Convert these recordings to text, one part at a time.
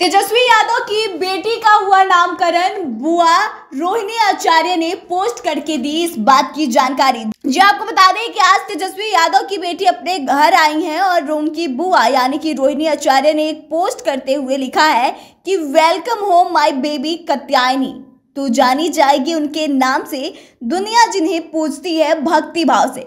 तेजस्वी यादव की बेटी का हुआ नामकरण बुआ रोहिणी आचार्य ने पोस्ट करके दी इस बात की जानकारी जी आपको बता दें कि आज तेजस्वी यादव की बेटी अपने घर आई हैं और उनकी बुआ यानी कि रोहिणी आचार्य ने एक पोस्ट करते हुए लिखा है कि welcome home my baby Katyayani तो जानी जाएगी उनके नाम से दुनिया जिन्हें पूजती है भक्ति भाव से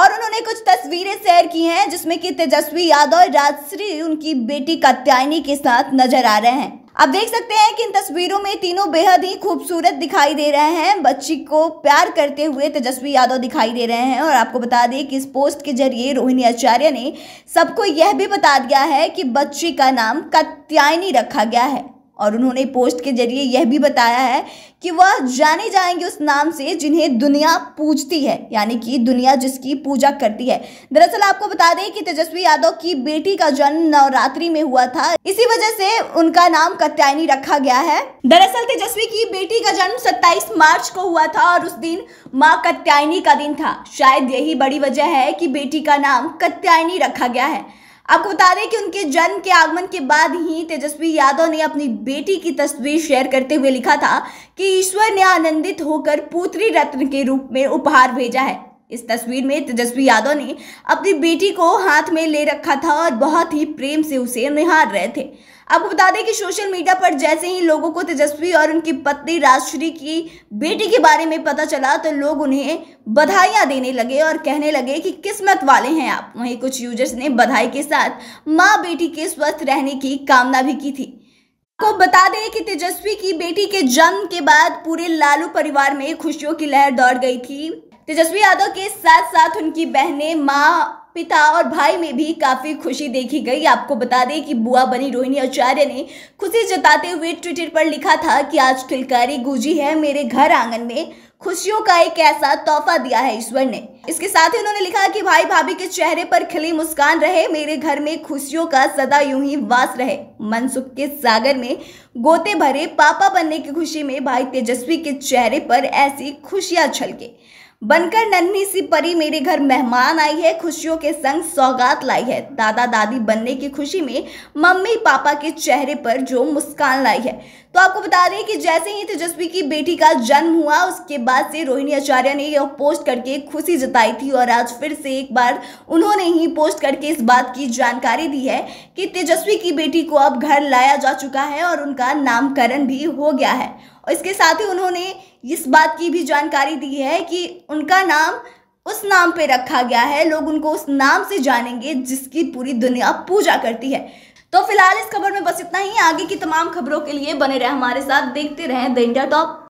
और उन्होंने कुछ तस्वीरें शेयर की हैं जिसमें कि तेजस्वी यादव और राजश्री उनकी बेटी कात्यायनी के साथ नजर आ रहे हैं आप देख सकते हैं कि इन तस्वीरों में तीनों बेहद ही खूबसूरत दिखाई दे रहे हैं बच्ची को प्यार करते हुए तेजस्वी यादव दिखाई दे रहे हैं और आपको बता दें कि इस पोस्ट के जरिए रोहिणी आचार्य ने सबको यह भी बता दिया है कि बच्ची का नाम कात्यायनी रखा गया है और उन्होंने पोस्ट के जरिए यह भी बताया है कि वह जाने जाएंगे उस नाम से जिन्हें दुनिया पूजती है यानी कि दुनिया जिसकी पूजा करती है दरअसल आपको बता दें कि तेजस्वी यादव की बेटी का जन्म नवरात्रि में हुआ था इसी वजह से उनका नाम कत्यायनी रखा गया है दरअसल तेजस्वी की बेटी का जन्म 27 मार्च को हुआ था और उस दिन माँ कत्यायनी का दिन था शायद यही बड़ी वजह है कि बेटी का नाम कत्यायनी रखा गया है आपको बता दें कि उनके जन्म के आगमन के बाद ही तेजस्वी यादव ने अपनी बेटी की तस्वीर शेयर करते हुए लिखा था कि ईश्वर ने आनंदित होकर पुत्री रत्न के रूप में उपहार भेजा है इस तस्वीर में तेजस्वी यादव ने अपनी बेटी को हाथ में ले रखा था और बहुत ही प्रेम से उसे निहार रहे थे आपको बता दें कि सोशल मीडिया पर जैसे ही लोगों को तेजस्वी और उनकी पत्नी राजश्री की बेटी के बारे में पता चला तो लोग उन्हें बधाइयां देने लगे और कहने लगे कि किस्मत वाले हैं आप वहीं कुछ यूजर्स ने बधाई के साथ माँ बेटी के स्वस्थ रहने की कामना भी की थी आपको बता दें कि तेजस्वी की बेटी के जन्म के बाद पूरे लालू परिवार में खुशियों की लहर दौड़ गई थी तेजस्वी यादव के साथ साथ उनकी बहनें माँ पिता और भाई में भी काफ़ी खुशी देखी गई आपको बता दें कि बुआ बनी रोहिणी आचार्य ने खुशी जताते हुए ट्विटर पर लिखा था कि आज खिलकारी गुजी है मेरे घर आंगन में खुशियों का एक ऐसा तोहफा दिया है ईश्वर ने इसके साथ ही उन्होंने लिखा कि भाई भाभी के चेहरे पर खिली मुस्कान रहे मेरे घर में खुशियों का सदा यूं ही वास रहे मनसुख के सागर में गोते भरे पापा बनने की खुशी में भाई तेजस्वी के चेहरे पर ऐसी खुशियां छलके बनकर नन्ही सी परी मेरे घर मेहमान आई है खुशियों के संग सौगात लाई है दादा दादी बनने की खुशी में मम्मी पापा के चेहरे पर जो मुस्कान लाई है तो आपको बता दें कि जैसे ही तेजस्वी की बेटी का जन्म हुआ उसके बाद से रोहिणी आचार्य ने यह पोस्ट करके खुशी जताई थी और आज फिर से एक बार उन्होंने ही पोस्ट करके इस बात की जानकारी दी है कि तेजस्वी की बेटी को अब घर लाया जा चुका है और उनका नामकरण भी हो गया है और इसके साथ ही उन्होंने इस बात की भी जानकारी दी है कि उनका नाम उस नाम पे रखा गया है लोग उनको उस नाम से जानेंगे जिसकी पूरी दुनिया पूजा करती है तो फिलहाल इस खबर में बस इतना ही आगे की तमाम खबरों के लिए बने रहे हमारे साथ देखते रहें द इंडिया टॉप